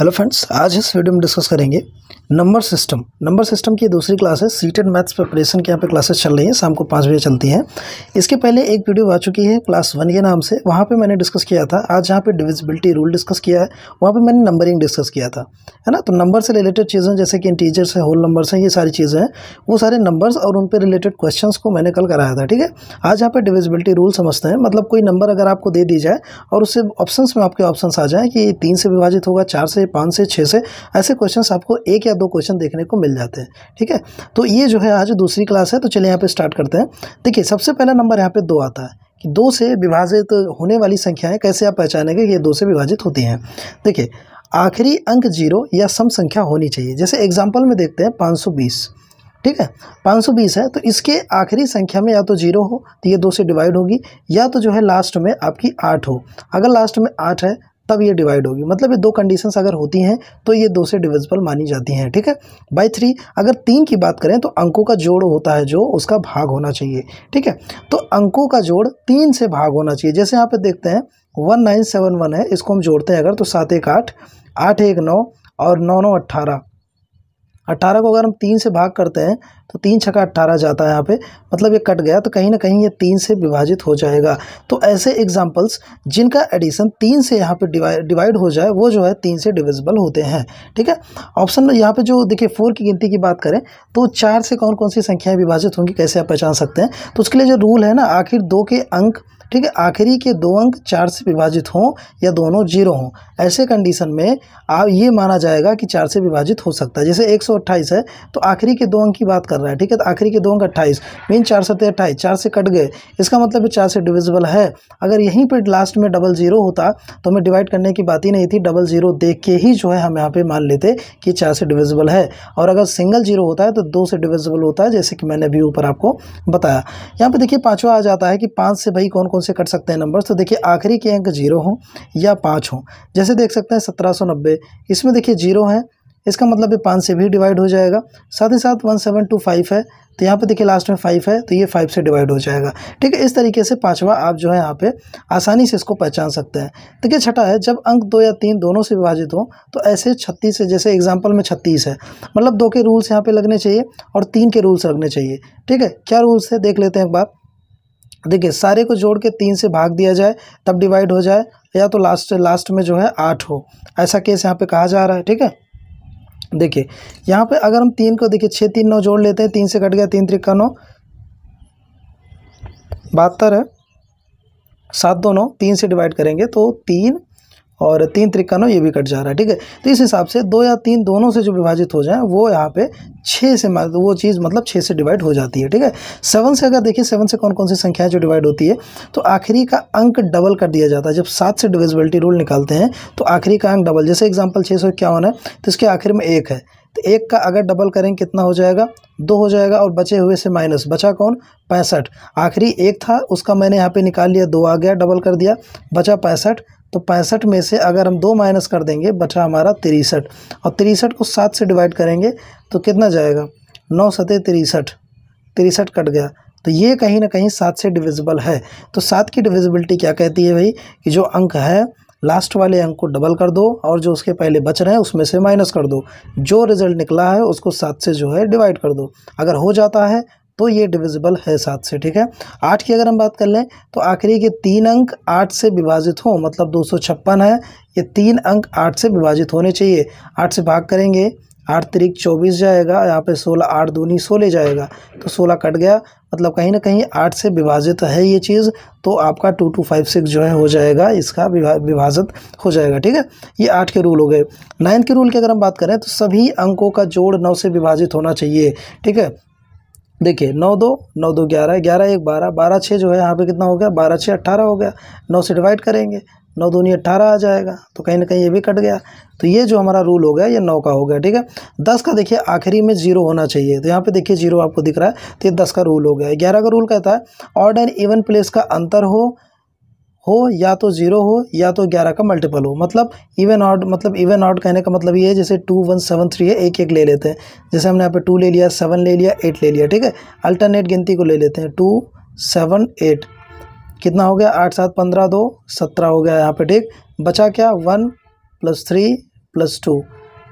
hello friends आज इस video में डिस्कस करेंगे नंबर सिस्टम नंबर सिस्टम की दूसरी क्लास है सीटेड मैथ्स प्रिपरेशन के यहाँ पे क्लासेस चल रही हैं शाम को पाँच बजे चलती हैं इसके पहले एक वीडियो आ चुकी है क्लास वन के नाम से वहाँ पे मैंने डिस्कस किया था आज यहाँ पे डिविजिबिलिटी रूल डिस्कस किया है वहाँ पर मैंने नंबरिंग डिस्कस किया था है ना तो नंबर से रिलेटेड चीज़ें जैसे कि इंटीजर्स हैं होल नंबर्स हैं ये सारी चीज़ें हैं वो सारे नंबर्स और उन पर रिलेटेड क्वेश्चन को मैंने कल कराया था ठीक है आज यहाँ पर डिविजिबिलिटी रूल समझते हैं मतलब कोई नंबर अगर आपको दे दी जाए और उससे ऑप्शन में आपके ऑप्शन आ जाएँ कि तीन से विभाजित होगा चार से पाँच से छः से ऐसे क्वेश्चन आपको एक या दो क्वेश्चन देखने को मिल जाते हैं ठीक है तो ये जो है आज दूसरी क्लास है तो चलिए यहाँ पर स्टार्ट करते हैं देखिए सबसे पहला नंबर यहाँ पर दो आता है कि दो से विभाजित होने वाली संख्याएं कैसे आप पहचानेंगे कि ये दो से विभाजित होती हैं देखिए आखिरी अंक जीरो या सम संख्या होनी चाहिए जैसे एग्जांपल में देखते हैं 520 ठीक है 520 है तो इसके आखिरी संख्या में या तो जीरो हो तो ये दो से डिवाइड होगी या तो जो है लास्ट में आपकी आठ हो अगर लास्ट में आठ है तब ये डिवाइड होगी मतलब ये दो कंडीशंस अगर होती हैं तो ये दो से डिविजिबल मानी जाती हैं ठीक है बाई थ्री अगर तीन की बात करें तो अंकों का जोड़ होता है जो उसका भाग होना चाहिए ठीक है तो अंकों का जोड़ तीन से भाग होना चाहिए जैसे यहाँ पे देखते हैं वन नाइन सेवन वन है इसको हम जोड़ते हैं अगर तो सात एक आठ आठ एक नौ और नौ नौ अट्ठारह अट्ठारह को अगर हम तीन से भाग करते हैं तो तीन छका अट्ठारह जाता है यहाँ पे मतलब ये कट गया तो कहीं ना कहीं ये तीन से विभाजित हो जाएगा तो ऐसे एग्जाम्पल्स जिनका एडिशन तीन से यहाँ पे डिवाइड हो जाए वो जो है तीन से डिविजिबल होते हैं ठीक है ऑप्शन यहाँ पे जो देखिए फोर की गिनती की बात करें तो चार से कौन कौन सी संख्याएँ विभाजित होंगी कैसे आप पहचान सकते हैं तो उसके लिए जो रूल है ना आखिर दो के अंक ठीक है आखिरी के दो अंक चार से विभाजित हों या दोनों जीरो हों ऐसे कंडीशन में आप ये माना जाएगा कि चार से विभाजित हो सकता है जैसे एक सौ अट्ठाईस है तो आखिरी के दो अंक की बात कर रहा है ठीक है तो आखिरी के दो अंक अट्ठाईस मीन चार सौ अट्ठाईस चार से कट गए इसका मतलब चार से डिविजिबल है अगर यहीं पर लास्ट में डबल ज़ीरो होता तो हमें डिवाइड करने की बात ही नहीं थी डबल ज़ीरो देख के ही जो है हम यहाँ पर मान लेते कि चार से डिविजिबल है और अगर सिंगल ज़ीरो होता है तो दो से डिविजिबल होता है जैसे कि मैंने अभी ऊपर आपको बताया यहाँ पर देखिए पाँचवा आ जाता है कि पाँच से भाई कौन कौन तरीक़ों से कट सकते हैं नंबर्स तो देखिए आखिरी के अंक जीरो हों या पाँच हों जैसे देख सकते हैं सत्रह इसमें देखिए जीरो है इसका मतलब ये पाँच से भी डिवाइड हो जाएगा साथ ही साथ वन सेवन टू फाइव है तो यहाँ पे देखिए लास्ट में फाइव है तो ये फाइव से डिवाइड हो जाएगा ठीक है इस तरीके से पांचवा आप जो है यहाँ पे आसानी से इसको पहचान सकते हैं तो देखिए छठा है जब अंक दो या तीन दोनों से विभाजित हो तो ऐसे छत्तीस है जैसे एग्जाम्पल में छत्तीस है मतलब दो के रूल्स यहाँ पर लगने चाहिए और तीन के रूल्स लगने चाहिए ठीक है क्या रूल्स है देख लेते हैं एक बार देखिए सारे को जोड़ के तीन से भाग दिया जाए तब डिवाइड हो जाए या तो लास्ट लास्ट में जो है आठ हो ऐसा केस यहाँ पे कहा जा रहा है ठीक है देखिए यहाँ पे अगर हम तीन को देखिए छः तीन नौ जोड़ लेते हैं तीन से कट गया तीन त्रिका नौ बहत्तर है सात दो नौ तीन से डिवाइड करेंगे तो तीन और तीन त्रिकानों ये भी कट जा रहा है ठीक है तो इस हिसाब से दो या तीन दोनों से जो विभाजित हो जाए वो यहाँ पे छः से वो चीज़ मतलब छः से डिवाइड हो जाती है ठीक है सेवन से अगर देखिए सेवन से कौन कौन सी संख्याएं जो डिवाइड होती है तो आखिरी का अंक डबल कर दिया जाता है जब सात से डिविजिबिलिटी रूल निकालते हैं तो आखिरी का अंक डबल जैसे एग्जाम्पल छः सौ होना है तो इसके आखिर में एक है तो एक का अगर डबल करें कितना हो जाएगा दो हो जाएगा और बचे हुए से माइनस बचा कौन पैंसठ आखिरी एक था उसका मैंने यहाँ पे निकाल लिया दो आ गया डबल कर दिया बचा पैंसठ तो पैंसठ में से अगर हम दो माइनस कर देंगे बचा हमारा तिरसठ और तिरसठ को सात से डिवाइड करेंगे तो कितना जाएगा नौ सतह तिरसठ तिरसठ कट गया तो ये कहीं ना कहीं सात से डिविजिबल है तो सात की डिविजिबिलिटी क्या कहती है भाई कि जो अंक है लास्ट वाले अंक को डबल कर दो और जो उसके पहले बच रहे हैं उसमें से माइनस कर दो जो रिज़ल्ट निकला है उसको सात से जो है डिवाइड कर दो अगर हो जाता है तो ये डिविजिबल है सात से ठीक है आठ की अगर हम बात कर लें तो आखिरी के तीन अंक आठ से विभाजित हो मतलब दो है ये तीन अंक आठ से विभाजित होने चाहिए आठ से भाग करेंगे आठ तरीक चौबीस जाएगा यहाँ पे सोलह आठ दूनी सोलह जाएगा तो सोलह कट गया मतलब कहीं ना कहीं आठ से विभाजित है ये चीज़ तो आपका टू टू फाइव सिक्स जो है हो जाएगा इसका विभा विभाजित हो जाएगा ठीक है ये आठ के रूल हो गए नाइन्थ के रूल की अगर हम बात करें तो सभी अंकों का जोड़ नौ से विभाजित होना चाहिए ठीक है देखिए नौ दो नौ दो ग्यारह ग्यारह एक बारह बारह छः जो है यहाँ पे कितना हो गया बारह छः अट्ठारह हो गया नौ से डिवाइड करेंगे नौ दूनी अट्ठारह आ जाएगा तो कहीं ना कहीं ये भी कट गया तो ये जो हमारा रूल हो गया ये नौ का हो गया ठीक है दस का देखिए आखिरी में जीरो होना चाहिए तो यहाँ पे देखिए जीरो आपको दिख रहा है तो ये दस का रूल हो गया ग्यारह का रूल कहता है ऑर्ड एंड इवन प्लेस का अंतर हो हो या तो ज़ीरो हो या तो ग्यारह का मल्टीपल हो मतलब इवन ऑड मतलब इवन ऑड कहने का मतलब ये है जैसे टू वन सेवन थ्री है एक एक ले लेते हैं जैसे हमने यहाँ पे टू ले लिया सेवन ले लिया एट ले लिया ठीक है अल्टरनेट गिनती को ले लेते हैं टू सेवन एट कितना हो गया आठ सात पंद्रह दो सत्रह हो गया यहाँ पे ठीक बचा क्या one plus three plus two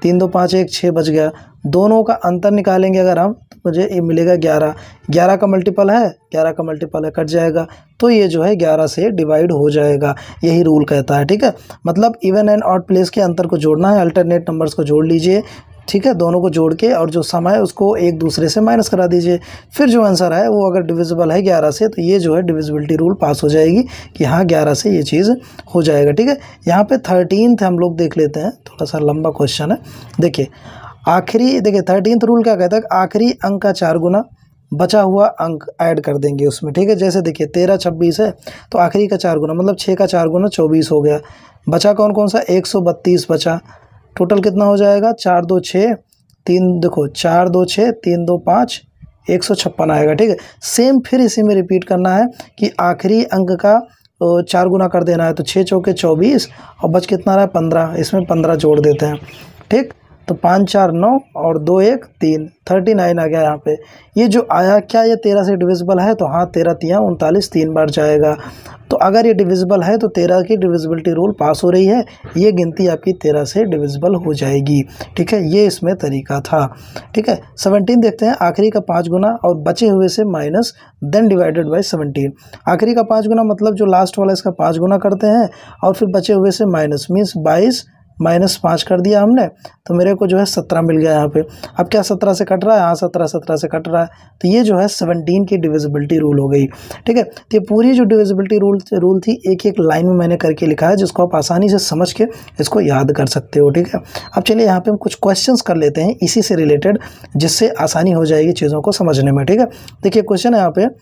तीन दो पाँच एक छः बच गया दोनों का अंतर निकालेंगे अगर हम तो मुझे ये मिलेगा ग्यारह ग्यारह का मल्टीपल है ग्यारह का मल्टीपल है कट जाएगा तो ये जो है ग्यारह से डिवाइड हो जाएगा यही रूल कहता है ठीक है मतलब इवन एंड आउट प्लेस के अंतर को जोड़ना है अल्टरनेट नंबर्स को जोड़ लीजिए ठीक है दोनों को जोड़ के और जो सम है उसको एक दूसरे से माइनस करा दीजिए फिर जो आंसर है वो अगर डिविजिबल है ग्यारह से तो ये जो है डिविजिबिलिटी रूल पास हो जाएगी कि हाँ ग्यारह से ये चीज़ हो जाएगा ठीक है यहाँ पे थर्टीन हम लोग देख लेते हैं थोड़ा सा लंबा क्वेश्चन है देखिए आखिरी देखिए थर्टीन रूल क्या कहता है आखिरी अंक का चार गुना बचा हुआ अंक ऐड कर देंगे उसमें ठीक है जैसे देखिए तेरह छब्बीस है तो आखिरी का चार गुना मतलब छः का चार गुना चौबीस हो गया बचा कौन कौन सा एक सौ बत्तीस बचा टोटल कितना हो जाएगा चार दो छः तीन देखो चार दो छः तीन दो पाँच एक सौ छप्पन आएगा ठीक है सेम फिर इसी में रिपीट करना है कि आखिरी अंक का चार गुना कर देना है तो छः चौके चौबीस और बच कितना रहा है पंद्रह इसमें पंद्रह जोड़ देते हैं ठीक तो पाँच चार नौ और दो एक तीन थर्टी नाइन आ गया यहाँ पे ये जो आया क्या ये तेरह से डिविजिबल है तो हाँ तेरह तिया उनतालीस तीन बार जाएगा तो अगर ये डिविजिबल है तो तेरह की डिविजिबिलिटी रूल पास हो रही है ये गिनती आपकी तेरह से डिविजिबल हो जाएगी ठीक है ये इसमें तरीका था ठीक है सेवनटीन देखते हैं आखिरी का पाँच गुना और बचे हुए से minus then divided by seventeen आखिरी का पाँच गुना मतलब जो लास्ट वाला इसका पाँच गुना करते हैं और फिर बचे हुए से माइनस मीन्स बाईस माइनस पाँच कर दिया हमने तो मेरे को जो है सत्रह मिल गया यहाँ पे अब क्या सत्रह से कट रहा है हाँ सत्रह सत्रह से कट रहा है तो ये जो है सेवनटीन की डिविजिबिलिटी रूल हो गई ठीक है तो ये पूरी जो डिविजिबिलिटी रूल रूल थी एक एक लाइन में मैंने करके लिखा है जिसको आप आसानी से समझ के इसको याद कर सकते हो ठीक है अब चलिए यहाँ पर हम कुछ क्वेश्चन कर लेते हैं इसी से रिलेटेड जिससे आसानी हो जाएगी चीज़ों को समझने में ठीक है देखिए क्वेश्चन है यहाँ पर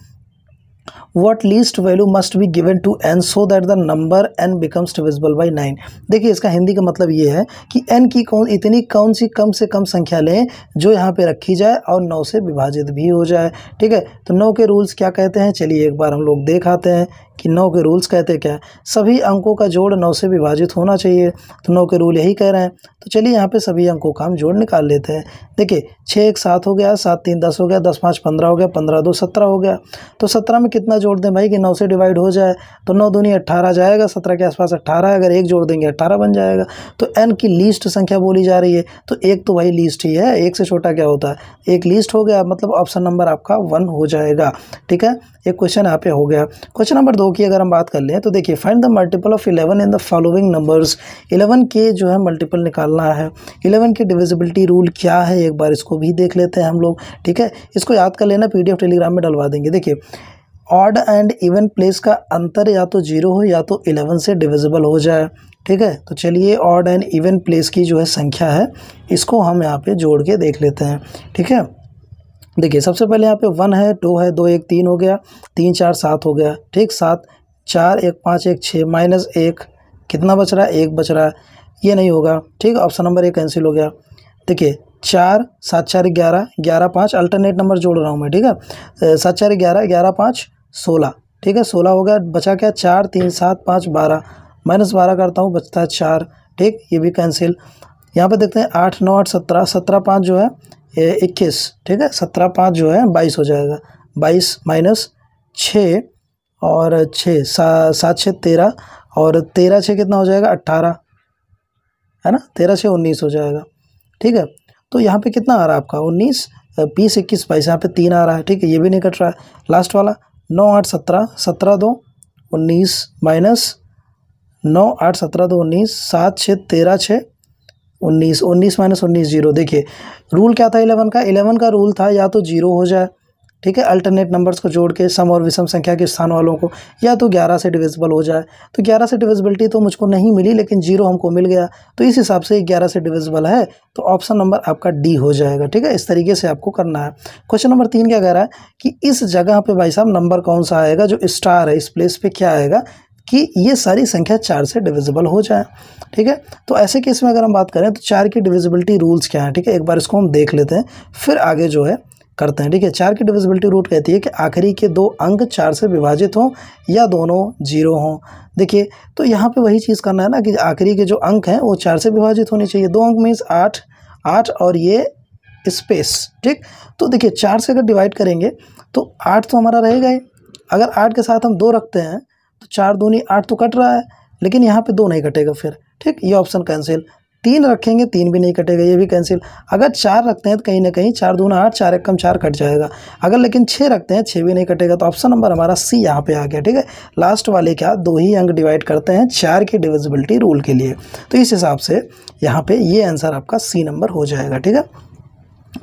what least value must be given to N so that the number N becomes divisible by nine देखिए इसका हिंदी का मतलब ये है कि एन की कौन इतनी कौन सी कम से कम संख्या लें जो यहाँ पे रखी जाए और नौ से विभाजित भी हो जाए ठीक है तो नौ के रूल्स क्या कहते हैं चलिए एक बार हम लोग देख आते हैं कि नौ के रूल्स कहते क्या है सभी अंकों का जोड़ नौ से विभाजित होना चाहिए तो नौ के रूल यही कह रहे हैं तो चलिए यहाँ पे सभी अंकों का हम जोड़ निकाल लेते हैं देखिए छः एक सात हो गया सात तीन दस हो गया दस पाँच पंद्रह हो गया पंद्रह दो सत्रह हो गया तो सत्रह में कितना जोड़ दें भाई कि नौ से डिवाइड हो जाए तो नौ दूनी अट्ठारह जाएगा सत्रह के आसपास अट्ठारह अगर एक जोड़ देंगे अट्ठारह बन जाएगा तो एन की लीस्ट संख्या बोली जा रही है तो एक तो वही लीस्ट ही है एक से छोटा क्या होता है एक लीस्ट हो गया मतलब ऑप्शन नंबर आपका वन हो जाएगा ठीक है ये क्वेश्चन यहाँ पे हो गया क्वेश्चन नंबर दो की अगर हम बात कर लें तो देखिए find the multiple of eleven in the following numbers eleven के जो है मल्टीपल निकालना है इलेवन की डिविजिबिलिटी रूल क्या है एक बार इसको भी देख लेते हैं हम लोग ठीक है इसको याद कर लेना पी टेलीग्राम में डलवा देंगे देखिए ऑड एंड इवन प्लेस का अंतर या तो जीरो हो या तो इलेवन से डिविजिबल हो जाए ठीक है तो चलिए ऑड एंड इवन प्लेस की जो है संख्या है इसको हम यहाँ पे जोड़ के देख लेते हैं ठीक है देखिए सबसे पहले यहाँ पे वन है टू है दो एक तीन हो गया तीन चार सात हो गया ठीक सात चार एक पाँच एक छः माइनस एक कितना बच रहा है एक बच रहा है ये नहीं होगा ठीक ऑप्शन नंबर एक कैंसिल हो गया देखिए चार सात चार ग्यारह ग्यारह पाँच अल्टरनेट नंबर जोड़ रहा हूँ मैं ठीक है सात चार ग्यारह ग्यारह पाँच सोलह ठीक है सोलह हो गया बचा क्या चार तीन सात पाँच बारह माइनस बारह करता हूँ बचता है चार ठीक ये भी कैंसिल यहाँ पे देखते हैं आठ नौ आठ सत्रह सत्रह पाँच जो है इक्कीस ठीक है सत्रह पाँच जो है बाईस हो जाएगा बाईस माइनस छः और छः सा, सात छः तेरह और तेरह छः कितना हो जाएगा अट्ठारह है ना तेरह छः उन्नीस हो जाएगा ठीक है तो यहाँ पे कितना आ रहा है आपका उन्नीस बीस इक्कीस बाईस यहाँ पे तीन आ रहा है ठीक है ये भी नहीं कट रहा है लास्ट वाला नौ आठ सत्रह सत्रह दो उन्नीस माइनस नौ आठ सत्रह दो उन्नीस सात छः तेरह छः उन्नीस उन्नीस माइनस उन्नीस जीरो देखिए रूल क्या था इलेवन का इलेवन का रूल था या तो जीरो हो जाए ठीक है अल्टरनेट नंबर्स को जोड़ के सम और विषम संख्या के स्थान वालों को या तो ग्यारह से डिविजिबल हो जाए तो ग्यारह से डिविजिबिलिटी तो मुझको नहीं मिली लेकिन जीरो हमको मिल गया तो इस हिसाब से ग्यारह से डिविजिबल है तो ऑप्शन नंबर आपका डी हो जाएगा ठीक है इस तरीके से आपको करना है क्वेश्चन नंबर तीन क्या कह रहा है कि इस जगह पर भाई साहब नंबर कौन सा आएगा जो स्टार है इस प्लेस पर क्या आएगा कि ये सारी संख्या चार से डिविजिबल हो जाए ठीक है तो ऐसे केस में अगर हम बात करें तो चार की डिविजिबिलिटी रूल्स क्या है ठीक है एक बार इसको हम देख लेते हैं फिर आगे जो है करते हैं ठीक है चार की डिविजिबिलिटी रूट कहती है कि आखिरी के दो अंक चार से विभाजित हों या दोनों जीरो हों देखिए तो यहाँ पे वही चीज़ करना है ना कि आखिरी के जो अंक हैं वो चार से विभाजित होने चाहिए दो अंक मीन्स आठ आठ और ये स्पेस ठीक तो देखिए चार से अगर डिवाइड करेंगे तो आठ तो हमारा रहेगा ही अगर आठ के साथ हम दो रखते हैं तो चार दूनी आठ तो कट रहा है लेकिन यहाँ पे दो नहीं कटेगा फिर ठीक ये ऑप्शन कैंसिल तीन रखेंगे तीन भी नहीं कटेगा ये भी कैंसिल अगर चार रखते हैं तो कहीं ना कहीं चार दूना आठ चार एक कम चार कट जाएगा अगर लेकिन छः रखते हैं छः भी नहीं कटेगा तो ऑप्शन नंबर हमारा सी यहाँ पे आ गया ठीक है लास्ट वाले क्या दो ही अंक डिवाइड करते हैं चार की डिविजिबिलिटी रूल के लिए तो इस हिसाब से यहाँ पर ये आंसर आपका सी नंबर हो जाएगा ठीक है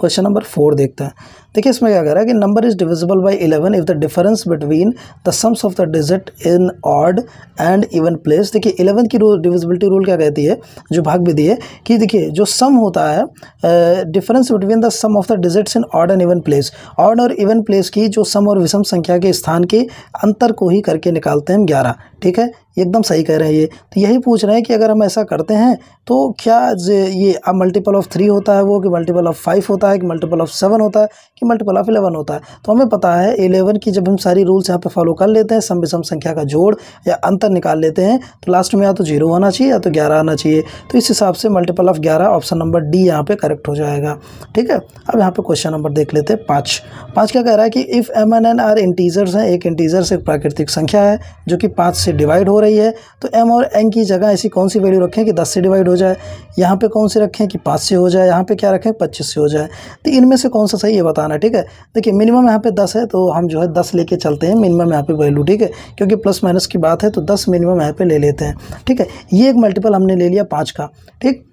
क्वेश्चन नंबर फोर देखते हैं देखिए इसमें क्या कह रहा है कि number is divisible by eleven if the difference between the sums of the digit in odd and even place देखिए इलेवन की रूल डिविजिबिलिटी रूल क्या कहती है जो भाग विधि है कि देखिए जो सम होता है difference between the sum of the digits in odd and even place odd और इवन प्लेस की जो सम और विषम संख्या के स्थान के अंतर को ही करके निकालते हैं हम ग्यारह ठीक है एकदम सही कह रहे हैं ये तो यही पूछ रहे हैं कि अगर हम ऐसा करते हैं तो क्या ये अब मल्टीपल ऑफ थ्री होता है वो कि मल्टीपल ऑफ फाइव होता है कि मल्टीपल ऑफ सेवन होता है कि मल्टीपल ऑफ इलेवन होता है तो हमें पता है इलेवन की जब हम सारी रूल्स यहाँ पर फॉलो कर लेते हैं सम विषम संख्या का जोड़ या अंतर निकाल लेते हैं तो लास्ट में या तो जीरो आना चाहिए या तो ग्यारह आना चाहिए तो इस हिसाब से मल्टीपल ऑफ ग्यारह ऑप्शन नंबर डी यहाँ पर करेक्ट हो जाएगा ठीक है अब यहाँ पर क्वेश्चन नंबर देख लेते हैं पाँच पाँच क्या कह रहा है कि if M N N are integers हैं एक इंटीजर्स एक प्राकृतिक संख्या है जो कि पाँच से डिवाइड हो रही है तो एम और एन की जगह ऐसी कौन सी वैल्यू रखें कि दस से डिवाइड हो जाए यहाँ पे कौन से रखें कि पाँच से हो जाए यहाँ पे क्या रखें पच्चीस से हो जाए तो इनमें से कौन सा सही है बताना है ठीक है देखिए मिनिमम यहाँ पे दस है तो हम जो है दस लेके चलते हैं मिनिमम यहाँ पे वैल्यू ठीक है क्योंकि प्लस माइनस की बात है तो दस मिनिमम यहाँ पे ले लेते हैं ठीक है ये एक मल्टीपल हमने ले लिया पाँच का ठीक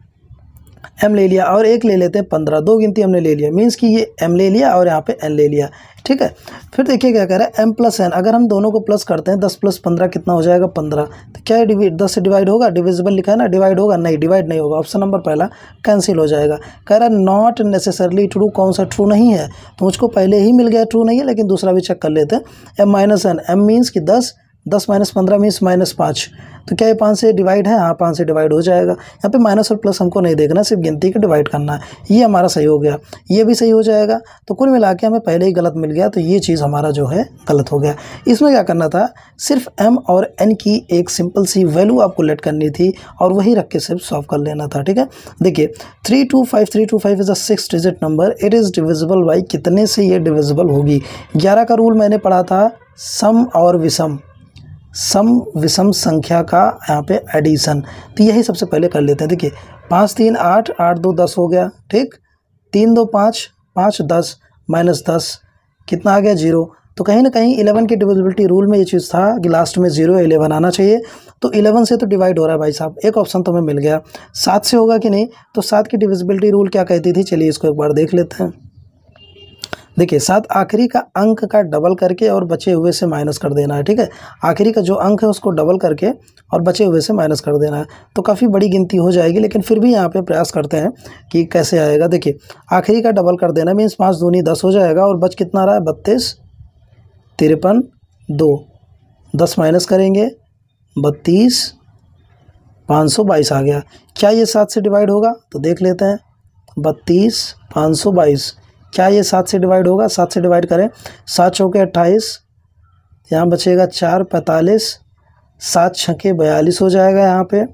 एम ले लिया और एक ले लेते हैं पंद्रह दो गिनती हमने ले लिया मीन्स कि ये एम ले लिया और यहाँ पे एन ले लिया ठीक है फिर देखिए क्या कह रहा है एम प्लस एन अगर हम दोनों को प्लस करते हैं दस प्लस पंद्रह कितना हो जाएगा पंद्रह तो क्या डिवाइड दस से डिवाइड होगा डिविजिबल लिखा है ना डिवाइड होगा नहीं डिवाइड नहीं होगा ऑप्शन नंबर पहला कैंसिल हो जाएगा कह रहा है नॉट नेसेसरली ट्रू कौन सा ट्रू नहीं है तो मुझको पहले ही मिल गया ट्रू नहीं है लेकिन दूसरा भी चेक कर लेते हैं M minus N M means कि दस दस माइनस पंद्रह मीन्स माइनस पाँच तो क्या ये पाँच से डिवाइड है हाँ पाँच से डिवाइड हो जाएगा यहाँ पे माइनस और प्लस हमको नहीं देखना सिर्फ गिनती के डिवाइड करना है ये हमारा सही हो गया ये भी सही हो जाएगा तो कुल मिला के हमें पहले ही गलत मिल गया तो ये चीज़ हमारा जो है गलत हो गया इसमें क्या करना था सिर्फ एम और एन की एक सिंपल सी वैल्यू आपको लेट करनी थी और वही रख के सिर्फ सॉल्व कर लेना था ठीक है देखिए three two five three two five is a six digit number it is divisible by कितने से ये डिविजिबल होगी ग्यारह का रूल मैंने पढ़ा था सम और विषम सम विषम संख्या का यहाँ पे एडिशन तो यही सबसे पहले कर लेते हैं देखिए पाँच तीन आठ आठ दो दस हो गया ठीक तीन दो पाँच पाँच दस माइनस दस कितना आ गया जीरो तो कहीं ना कहीं इलेवन के डिविजिबिलिटी रूल में ये चीज़ था कि लास्ट में जीरो इलेवन आना चाहिए तो इलेवन से तो डिवाइड हो रहा है भाई साहब एक ऑप्शन तो हमें मिल गया सात से होगा कि नहीं तो सात की डिविजिबिलिटी रूल क्या कहती थी चलिए इसको एक बार देख लेते हैं देखिए सात आखिरी का अंक का डबल करके और बचे हुए से माइनस कर देना है ठीक है आखिरी का जो अंक है उसको डबल करके और बचे हुए से माइनस कर देना है तो काफ़ी बड़ी गिनती हो जाएगी लेकिन फिर भी यहाँ पे प्रयास करते हैं कि कैसे आएगा देखिए आखिरी का डबल कर देना मीन्स पाँच दूनी दस हो जाएगा और बच कितना रहा है बत्तीस तिरपन दो दस माइनस करेंगे बत्तीस पाँच सौ बाईस आ गया क्या ये सात से डिवाइड होगा तो देख लेते हैं बत्तीस पाँच सौ बाईस क्या ये सात से डिवाइड होगा सात से डिवाइड करें सात चौके अट्ठाईस यहाँ बचेगा चार पैंतालीस सात छके बयालीस हो जाएगा यहाँ पे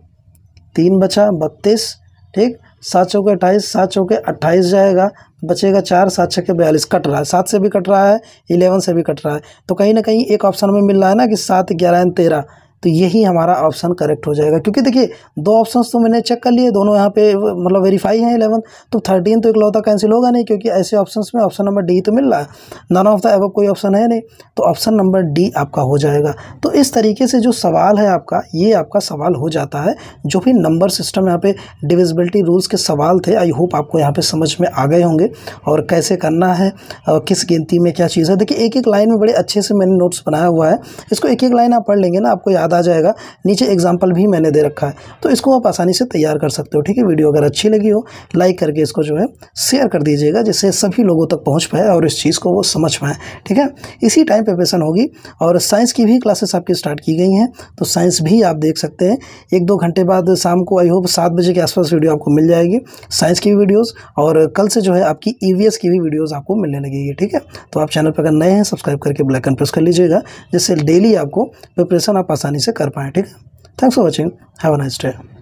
तीन बचा बत्तीस ठीक सात चौके अट्ठाईस सात चौके अट्ठाईस जाएगा बचेगा चार सात के बयालीस कट रहा है सात से भी कट रहा है इलेवन से भी कट रहा है तो कहीं ना कहीं एक ऑप्शन में मिल रहा है ना कि सात ग्यारह तेरह तो यही हमारा ऑप्शन करेक्ट हो जाएगा क्योंकि देखिए दो ऑप्शन तो मैंने चेक कर लिए दोनों यहाँ पे मतलब वेरीफाई हैं इलेवन तो थर्टीन तो इकलौता कैंसिल होगा नहीं क्योंकि ऐसे ऑप्शन में ऑप्शन नंबर डी तो मिल रहा है नन ऑफ द एब कोई ऑप्शन है नहीं तो ऑप्शन नंबर डी आपका हो जाएगा तो इस तरीके से जो सवाल है आपका ये आपका सवाल हो जाता है जो भी नंबर सिस्टम यहाँ पे डिविजिबिलिटी रूल्स के सवाल थे आई होप आपको यहाँ पे समझ में आ गए होंगे और कैसे करना है और किस गिनती में क्या चीज़ है देखिए एक एक लाइन में बड़े अच्छे से मैंने नोट्स बनाया हुआ है इसको एक एक लाइन आप पढ़ लेंगे ना आपको याद याद आ जाएगा नीचे एग्जाम्पल भी मैंने दे रखा है तो इसको आप आसानी से तैयार कर सकते हो ठीक है वीडियो अगर अच्छी लगी हो लाइक करके इसको जो है शेयर कर दीजिएगा जिससे सभी लोगों तक पहुँच पाए और इस चीज़ को वो समझ पाएँ ठीक है इसी टाइम प्रिपरेशन होगी और साइंस की भी क्लासेस आपकी स्टार्ट की गई हैं तो साइंस भी आप देख सकते हैं एक दो घंटे बाद शाम को आई होप सात बजे के आसपास वीडियो आपको मिल जाएगी साइंस की भी वीडियोज़ और कल से जो है आपकी ईवीएस e की भी वीडियोज़ आपको मिलने लगेगी ठीक है तो आप चैनल पर अगर नए हैं सब्सक्राइब करके ब्लैक एंड प्रेस कर लीजिएगा जिससे डेली आपको प्रिपरेशन आप आसानी आसानी से कर पाएँ ठीक है thanks for watching have a nice day